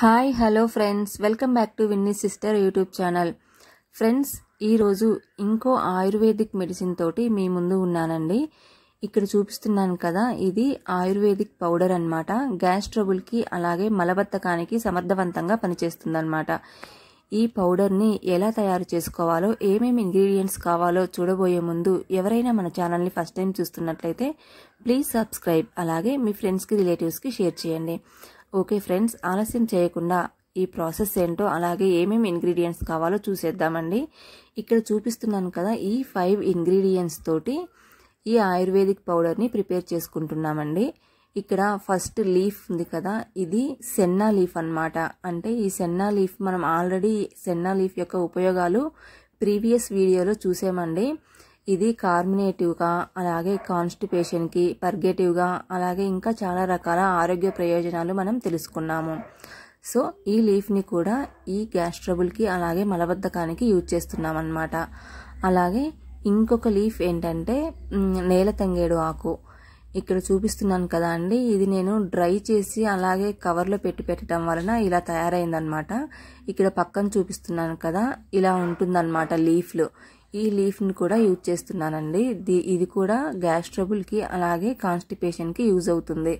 hi hello friends welcome back to Vinni sister YouTube channel friends ఈరోజు ఇంకో ayurvedic medicine తోటి మీ ముందు ఉన్నానండి ఇక్కడ చూపిస్తున్నాను కదా ఇది ఆయుర్వేదిక్ పౌడర్ అనమాట గ్యాస్ ట్రబుల్కి అలాగే మలబద్ధకానికి సమర్థవంతంగా పనిచేస్తుందన్నమాట ఈ పౌడర్ని ఎలా తయారు చేసుకోవాలో ఏమేమి ఇంగ్రీడియంట్స్ కావాలో చూడబోయే ముందు ఎవరైనా మన ఛానల్ని ఫస్ట్ టైం చూస్తున్నట్లయితే ప్లీజ్ సబ్స్క్రైబ్ అలాగే మీ ఫ్రెండ్స్కి రిలేటివ్స్కి షేర్ చేయండి ఓకే ఫ్రెండ్స్ ఆలస్యం చేయకుండా ఈ ప్రాసెస్ ఏంటో అలాగే ఏమేమి ఇంగ్రీడియంట్స్ కావాలో చూసేద్దామండి ఇక్కడ చూపిస్తున్నాను కదా ఈ ఫైవ్ ఇంగ్రీడియంట్స్ తోటి ఈ ఆయుర్వేదిక్ పౌడర్ని ప్రిపేర్ చేసుకుంటున్నామండి ఇక్కడ ఫస్ట్ లీఫ్ ఉంది కదా ఇది సెన్నా లీఫ్ అనమాట అంటే ఈ సెన్నా లీఫ్ మనం ఆల్రెడీ సెన్నా లీఫ్ యొక్క ఉపయోగాలు ప్రీవియస్ వీడియోలో చూసామండి ఇది కార్మినేటివ్గా అలాగే కాన్స్టిపేషన్కి పర్గేటివ్గా అలాగే ఇంకా చాలా రకాల ఆరోగ్య ప్రయోజనాలు మనం తెలుసుకున్నాము సో ఈ లీఫ్ని కూడా ఈ గ్యాస్ ట్రబుల్కి అలాగే మలబద్ధకానికి యూజ్ చేస్తున్నాం అనమాట అలాగే ఇంకొక లీఫ్ ఏంటంటే నేల తంగేడు ఆకు ఇక్కడ చూపిస్తున్నాను కదా అండి ఇది నేను డ్రై చేసి అలాగే కవర్లో పెట్టి పెట్టడం వలన ఇలా తయారైందనమాట ఇక్కడ పక్కన చూపిస్తున్నాను కదా ఇలా ఉంటుందన్నమాట లీఫ్లు ఈ లీఫ్ని కూడా యూజ్ చేస్తున్నానండి ఇది కూడా గ్యాస్ ట్రబుల్కి అలాగే కాన్స్టిపేషన్కి యూజ్ అవుతుంది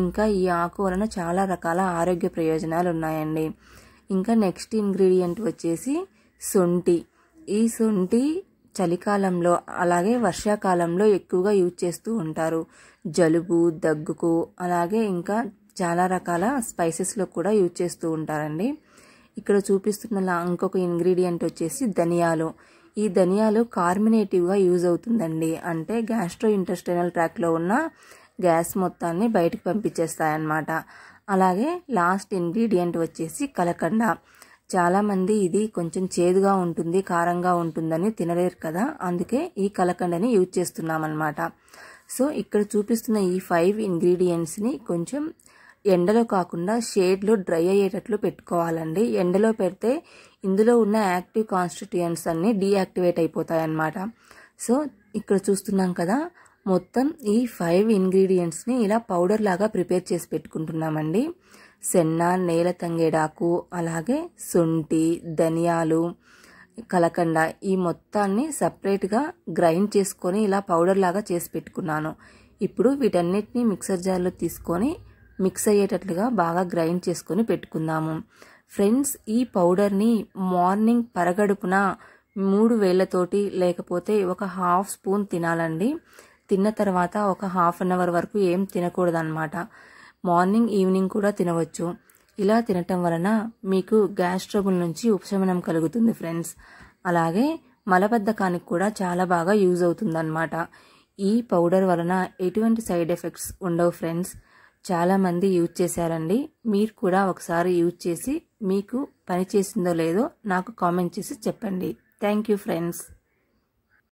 ఇంకా ఈ ఆకు వలన చాలా రకాల ఆరోగ్య ప్రయోజనాలు ఉన్నాయండి ఇంకా నెక్స్ట్ ఇంగ్రీడియంట్ వచ్చేసి సొంటి ఈ సొంటి చలికాలంలో అలాగే వర్షాకాలంలో ఎక్కువగా యూజ్ చేస్తూ ఉంటారు జలుబు దగ్గుకు అలాగే ఇంకా చాలా రకాల స్పైసెస్లో కూడా యూజ్ చేస్తూ ఉంటారండి ఇక్కడ చూపిస్తున్న ఇంకొక ఇంగ్రీడియంట్ వచ్చేసి ధనియాలు ఈ ధనియాలు కార్మినేటివ్గా యూజ్ అవుతుందండి అంటే గ్యాస్ట్రో ఇంటెస్టైనల్ ట్రాక్లో ఉన్న గ్యాస్ మొత్తాన్ని బయటకు పంపించేస్తాయన్నమాట అలాగే లాస్ట్ ఇంగ్రీడియంట్ వచ్చేసి కలకండ చాలామంది ఇది కొంచెం చేదుగా ఉంటుంది కారంగా ఉంటుందని తినలేరు కదా అందుకే ఈ కలకండని యూజ్ చేస్తున్నామన్నమాట సో ఇక్కడ చూపిస్తున్న ఈ ఫైవ్ ఇంగ్రీడియంట్స్ని కొంచెం ఎండలో కాకుండా షేడ్లో డ్రై అయ్యేటట్లు పెట్టుకోవాలండి ఎండలో పెడితే ఇందులో ఉన్న యాక్టివ్ కాన్స్టిట్యూయన్స్ అన్నీ డీయాక్టివేట్ అయిపోతాయన్నమాట సో ఇక్కడ చూస్తున్నాం కదా మొత్తం ఈ ఫైవ్ ఇంగ్రీడియంట్స్ని ఇలా పౌడర్ లాగా ప్రిపేర్ చేసి పెట్టుకుంటున్నామండి సెన్న నేల తంగేడాకు అలాగే శొంఠి ధనియాలు కలకండ ఈ మొత్తాన్ని సపరేట్గా గ్రైండ్ చేసుకొని ఇలా పౌడర్ లాగా చేసి పెట్టుకున్నాను ఇప్పుడు వీటన్నిటిని మిక్సర్ జార్లో తీసుకొని మిక్స్ అయ్యేటట్లుగా బాగా గ్రైండ్ చేసుకొని పెట్టుకుందాము ఫ్రెండ్స్ ఈ పౌడర్ని మార్నింగ్ పరగడుపున మూడు వేళ్లతోటి లేకపోతే ఒక హాఫ్ స్పూన్ తినాలండి తిన్న తర్వాత ఒక హాఫ్ అన్ అవర్ వరకు ఏం తినకూడదన్నమాట మార్నింగ్ ఈవినింగ్ కూడా తినవచ్చు ఇలా తినటం వలన మీకు గ్యాస్ ట్రబుల్ నుంచి ఉపశమనం కలుగుతుంది ఫ్రెండ్స్ అలాగే మలబద్ధకానికి కూడా చాలా బాగా యూజ్ అవుతుందన్నమాట ఈ పౌడర్ వలన ఎటువంటి సైడ్ ఎఫెక్ట్స్ ఉండవు ఫ్రెండ్స్ చాలామంది యూజ్ చేశారండి మీరు కూడా ఒకసారి యూజ్ చేసి మీకు పనిచేసిందో లేదో నాకు కామెంట్ చేసి చెప్పండి థ్యాంక్ యూ ఫ్రెండ్స్